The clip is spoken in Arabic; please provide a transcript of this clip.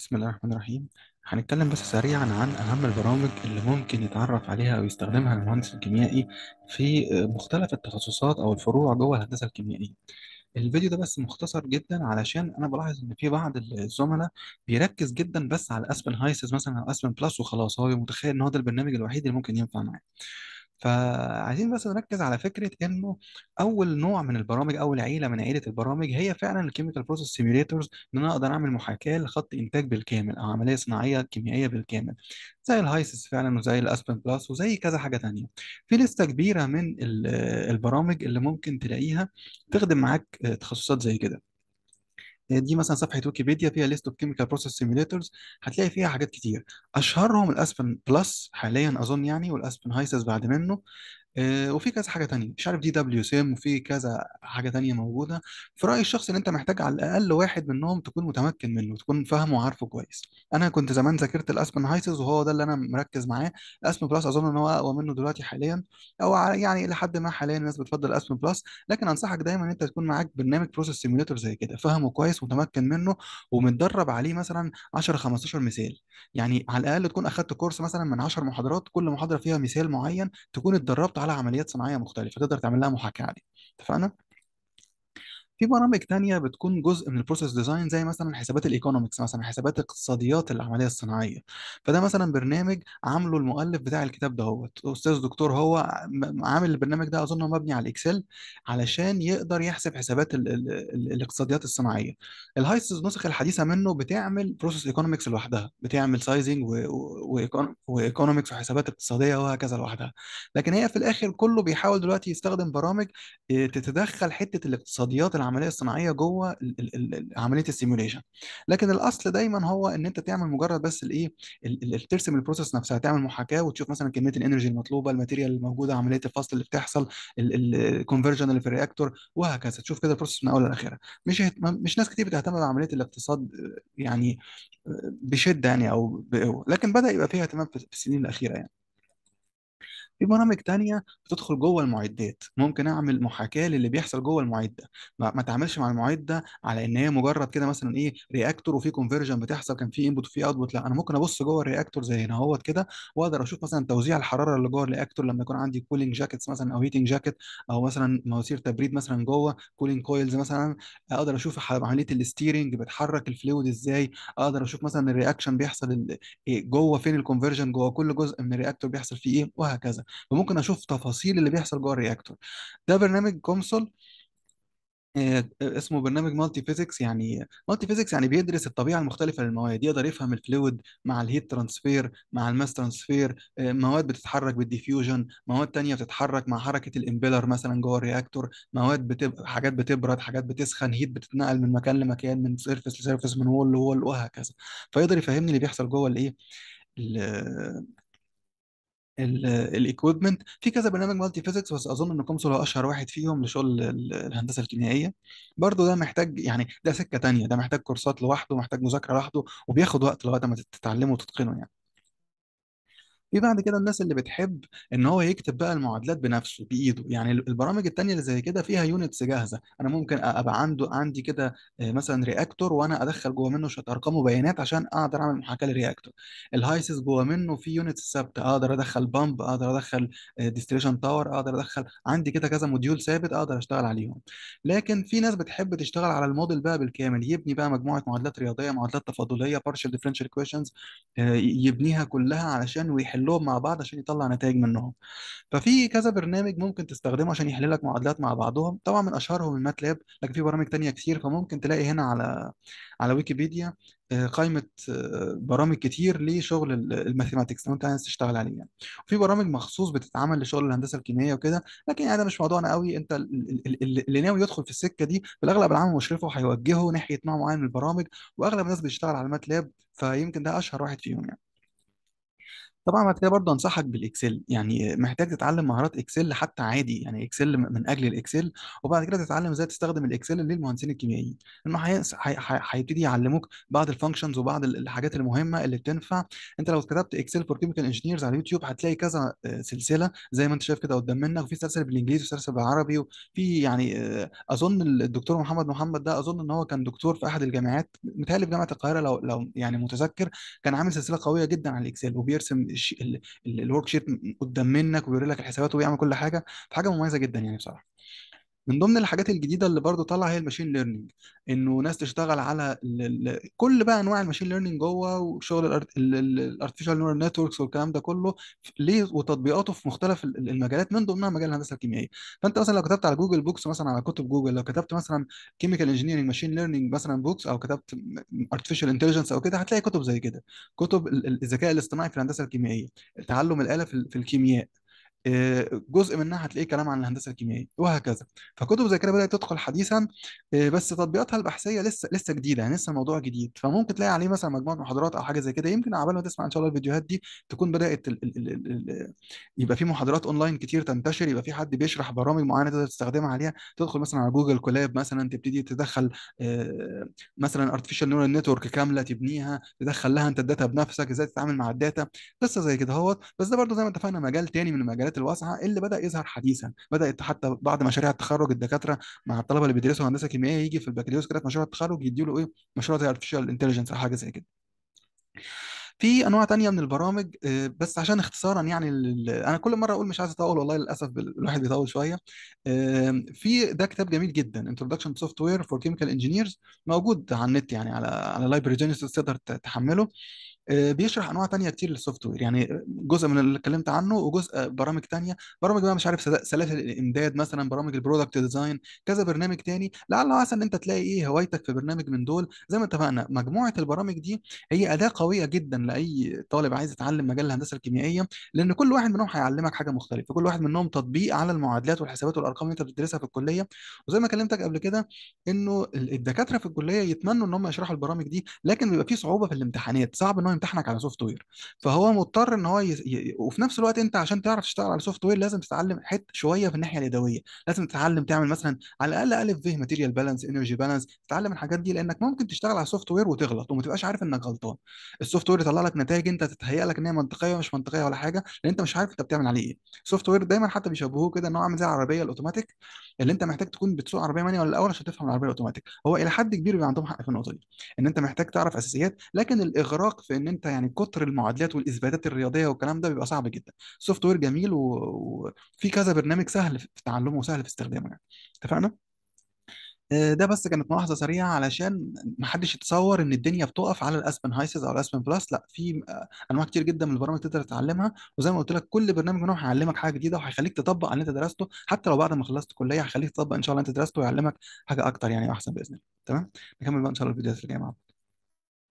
بسم الله الرحمن الرحيم هنتكلم بس سريعا عن أهم البرامج اللي ممكن يتعرف عليها أو يستخدمها المهندس الكيميائي في آه، مختلف التخصصات أو الفروع جوه الهندسة الكيميائية الفيديو ده بس مختصر جدا علشان انا بلاحظ ان في بعض الزملاء بيركز جدا بس على اسبن هايسز مثلا او اسبن بلس وخلاص هو متخيل ان هو ده البرنامج الوحيد اللي ممكن ينفع معاه فعايزين بس نركز على فكره انه اول نوع من البرامج اول عيله من عيله البرامج هي فعلا الكيميكال بروسيس سيميوليتورز ان انا اقدر اعمل محاكاه لخط انتاج بالكامل او عمليه صناعيه كيميائيه بالكامل زي الهايسس فعلا وزي الاسبن بلس وزي كذا حاجه ثانيه في لسته كبيره من البرامج اللي ممكن تلاقيها تخدم معاك تخصصات زي كده آه، دي مثلا صفحه ويكيبيديا فيها ليست اوف كيميكال بروسيس سيميليتورز هتلاقي فيها حاجات كتير اشهرهم الاسبن بلس حاليا اظن يعني والاسبن هايسس بعد منه آه، وفي كذا حاجه تانية مش عارف دي دبليو ام وفي كذا حاجه تانية موجوده في رايي الشخصي ان انت محتاج على الاقل واحد منهم تكون متمكن منه تكون فاهمه وعارفه كويس انا كنت زمان ذاكرت الاسبن هايسز وهو ده اللي انا مركز معاه الاسبن بلس اظن ان هو اقوى منه دلوقتي حاليا او يعني الى حد ما حاليا الناس بتفضل الاسبن بلس لكن انصحك دايما ان انت تكون معاك برنامج بروسيس سيميوليتور زي كده فاهمه كويس ومتمكن منه ومتدرب عليه مثلا 10 15 مثال يعني على الاقل تكون اخدت كورس مثلا من 10 محاضرات كل محاضره فيها مثال معين تكون اتدربت على عمليات صناعيه مختلفه تقدر تعمل لها محاكاه عليه اتفقنا في برامج تانية بتكون جزء من البروسيس ديزاين زي مثلا حسابات الايكونومكس مثلا حسابات اقتصاديات العمليه الصناعيه فده مثلا برنامج عامله المؤلف بتاع الكتاب ده هو استاذ دكتور هو عامل البرنامج ده اظن هو مبني على الاكسل علشان يقدر يحسب حسابات الـ الـ الـ الاقتصاديات الصناعيه الهايس النسخ الحديثه منه بتعمل بروسيس ايكونومكس لوحدها بتعمل سايزنج وايكونومكس وحسابات اقتصاديه وهكذا لوحدها لكن هي في الاخر كله بيحاول دلوقتي يستخدم برامج آه، تتدخل حته الاقتصاديات العمليه العمليه الصناعيه جوه عمليه السيموليشن لكن الاصل دايما هو ان انت تعمل مجرد بس الايه ترسم البروسيس نفسها تعمل محاكاه وتشوف مثلا كميه الانرجي المطلوبه الماتيريال الموجوده عمليه الفصل اللي بتحصل الكونفرجن اللي في الرياكتور وهكذا تشوف كده البروسيس من اولها لاخرها مش مش ناس كتير بتهتم بعمليه الاقتصاد يعني آه، بشده يعني او بقوه لكن بدا يبقى فيها اهتمام في السنين الاخيره يعني في برامج تانية بتدخل جوه المعدات ممكن اعمل محاكاه للي بيحصل جوه المعده ما تعملش اتعاملش مع المعده على ان هي مجرد كده مثلا ايه رياكتور وفي كونفرجن بتحصل كان في انبوت وفي اوتبوت لا انا ممكن ابص جوه الرياكتور زي هنا اهوت كده واقدر اشوف مثلا توزيع الحراره اللي جوه الرياكتور لما يكون عندي كولينج جاكيتس مثلا او هيتنج جاكيت او مثلا مواسير تبريد مثلا جوه كولينج كويلز مثلا اقدر اشوف عمليه الستيرنج بتحرك الفلويد ازاي اقدر اشوف مثلا الرياكشن بيحصل إيه، جوه فين الكونفرجن جوه كل جزء من الرياكتور بيحصل فيه ايه وهكذا فممكن اشوف تفاصيل اللي بيحصل جوه الرياكتور ده برنامج كونسول آه، اسمه برنامج مالتي فيزيكس يعني مالتي فيزيكس يعني بيدرس الطبيعه المختلفه للمواد يقدر يفهم الفلويد مع الهيت ترانسفير مع الماس ترانسفير آه، مواد بتتحرك بالديفيوجن مواد تانية بتتحرك مع حركه الامبيلر مثلا جوه الرياكتور مواد بتب... حاجات بتبرد حاجات بتسخن هيت بتتنقل من مكان لمكان من سيرفس لسيرفس من وول لوول وهكذا فيقدر يفهمني اللي بيحصل جوه الايه الايكويبمنت في كذا برنامج مالتي فيزكس بس اظن ان كومسول هو اشهر واحد فيهم لشغل الهندسه الكيميائيه برضو ده محتاج يعني ده سكه تانية ده محتاج كورسات لوحده محتاج مذاكره لوحده وبياخد وقت لغايه ما تتعلمه وتتقنه يعني في بعد كده الناس اللي بتحب ان هو يكتب بقى المعادلات بنفسه بايده يعني البرامج التانية اللي زي كده فيها يونتس جاهزه انا ممكن ابقى عنده عندي كده آه، مثلا رياكتور وانا ادخل جوه منه شويه ارقام وبيانات عشان اقدر اعمل محاكاه للرياكتور الهايسس جوه منه في يونتس ثابته اقدر ادخل بامب اقدر ادخل ديستريشن آه، تاور اقدر ادخل عندي كده كذا موديول ثابت اقدر اشتغل عليهم لكن في ناس بتحب تشتغل على الموديل بقى بالكامل يبني بقى مجموعه معادلات رياضيه معادلات تفاضليه بارشل ديفرنشال كويشنز يبنيها كلها علشان ويحل يحلوهم مع بعض عشان يطلع نتائج منهم ففي كذا برنامج ممكن تستخدمه عشان يحل لك معادلات مع بعضهم طبعا من اشهرهم الماتلاب لكن في برامج تانية كتير فممكن تلاقي هنا على على ويكيبيديا آه، قائمة آه، برامج كتير لشغل الماثيماتكس لو انت عايز تشتغل عليه يعني. في برامج مخصوص بتتعمل لشغل الهندسة الكيميائية وكده لكن يعني ده مش موضوعنا قوي انت اللي ناوي يدخل في السكة دي في الاغلب العام مشرفه هيوجهه ناحية نوع معين من البرامج واغلب الناس بتشتغل على الماتلاب فيمكن ده اشهر واحد فيهم يعني طبعا بعد كده برضه انصحك بالاكسل يعني محتاج تتعلم مهارات اكسل حتى عادي يعني اكسل من اجل الاكسل وبعد كده تتعلم ازاي تستخدم الاكسل للمهندسين الكيميائيين لانه هيبتدي يعلموك بعض الفانكشنز وبعض الحاجات المهمه اللي بتنفع انت لو كتبت اكسل فور كيميكال انجينيرز على اليوتيوب هتلاقي كذا آه، سلسله زي ما انت شايف كده قدام منك وفي سلسله بالانجليزي وسلسله بالعربي وفي يعني آه، اظن الدكتور محمد محمد ده اظن ان هو كان دكتور في احد الجامعات متهيألي في جامعه القاهره لو لو يعني متذكر كان عامل سلسله قويه جدا على الاكسل وبيرسم الورك شيت قدام منك وبيوري لك الحسابات وبيعمل كل حاجه فحاجه مميزه جدا يعني بصراحه من ضمن الحاجات الجديده اللي برضو طالعه هي الماشين ليرنينج انه ناس تشتغل على ال ال كل بقى انواع الماشين ليرنينج جوه وشغل الارتفيشال نيورال نتوركس والكلام ده كله ليه وتطبيقاته في مختلف المجالات من ضمنها مجال الهندسه الكيميائيه فانت مثلا لو كتبت على جوجل بوكس مثلا على كتب جوجل لو كتبت مثلا كيميكال انجينيرنج ماشين ليرنينج مثلا بوكس او كتبت ارتفيشال انتليجنس او كده هتلاقي كتب زي كده كتب الذكاء الاصطناعي في الهندسه الكيميائيه تعلم الاله في الكيمياء آه، جزء منها هتلاقيه كلام عن الهندسه الكيميائيه وهكذا فكتب زي كده بدات تدخل حديثا آه، بس تطبيقاتها البحثيه لسه لسه جديده يعني لسه الموضوع جديد فممكن تلاقي عليه مثلا مجموعه محاضرات او حاجه زي كده يمكن على ما تسمع ان شاء الله الفيديوهات دي تكون بدات الـ الـ الـ الـ يبقى في محاضرات اونلاين كتير تنتشر يبقى في حد بيشرح برامج معينه تقدر تستخدمها عليها تدخل مثلا على جوجل كولاب مثلا تبتدي تدخل آه، مثلا ارتفيشال نيورال نتورك كامله تبنيها تدخل لها انت الداتا بنفسك ازاي تتعامل مع الداتا قصه زي كده اهوت بس ده برضه زي ما اتفقنا مجال تاني من المجالات المجالات الواسعه اللي بدا يظهر حديثا بدات حتى بعض مشاريع التخرج الدكاتره مع الطلبه اللي بيدرسوا هندسه كيميائيه يجي في البكالوريوس كده في مشروع التخرج يديله له ايه مشروع زي ارتفيشال انتليجنس او حاجه زي كده في انواع تانية من البرامج آه، بس عشان اختصارا يعني انا كل مره اقول مش عايز اطول والله للاسف الواحد بيطول شويه في ده كتاب جميل جدا Introduction سوفت وير فور كيميكال انجينيرز موجود على النت يعني على على لايبرري جينيسيس تقدر تحمله آه، بيشرح انواع تانية كتير للسوفت وير يعني جزء من اللي اتكلمت عنه وجزء برامج تانية برامج بقى مش عارف سلاسل الامداد مثلا برامج البرودكت ديزاين كذا برنامج تاني لعل وعسى ان انت تلاقي ايه هوايتك في برنامج من دول زي ما اتفقنا مجموعه البرامج دي هي اداه قويه جدا لاي طالب عايز يتعلم مجال الهندسه الكيميائيه لان كل واحد منهم هيعلمك حاجه مختلفه كل واحد منهم تطبيق على المعادلات والحسابات والارقام اللي انت بتدرسها في الكليه وزي ما كلمتك قبل كده انه الدكاتره في الكليه يتمنوا ان هم يشرحوا البرامج دي لكن بيبقى في صعوبه في الامتحانات صعب ان بيمتحنك على سوفت وير فهو مضطر ان هو ي... ي... وفي نفس الوقت انت عشان تعرف تشتغل على سوفت وير لازم تتعلم حت شويه في الناحيه اليدويه لازم تتعلم تعمل مثلا على الاقل الف في ماتيريال بالانس انرجي بالانس تتعلم الحاجات دي لانك ممكن تشتغل على سوفت وير وتغلط وما تبقاش عارف انك غلطان السوفت وير يطلع لك نتائج انت تتهيأ لك ان هي منطقيه مش منطقيه ولا حاجه لان انت مش عارف انت بتعمل عليه ايه السوفت وير دايما حتى بيشبهوه كده ان هو عامل زي العربيه الاوتوماتيك اللي انت محتاج تكون بتسوق عربيه مانيوال الاول عشان تفهم العربيه الاوتوماتيك هو الى حد كبير بيبقى عندهم حق في النقطه دي ان انت محتاج تعرف اساسيات لكن الاغراق في ان انت يعني كتر المعادلات والاثباتات الرياضيه والكلام ده بيبقى صعب جدا سوفت وير جميل وفي و... كذا برنامج سهل في تعلمه وسهل في استخدامه يعني اتفقنا آه، ده بس كانت ملاحظه سريعه علشان ما حدش يتصور ان الدنيا بتقف على الاسبن هايسز او الاسبن بلس لا في انواع كتير جدا من البرامج تقدر تتعلمها وزي ما قلت لك كل برنامج منهم هيعلمك حاجه جديده وهيخليك تطبق اللي انت درسته حتى لو بعد ما خلصت كليه هيخليك تطبق ان شاء الله انت درسته ويعلمك حاجه اكتر يعني احسن باذن الله تمام نكمل بقى ان شاء الله الفيديوهات اللي جايه مع بعض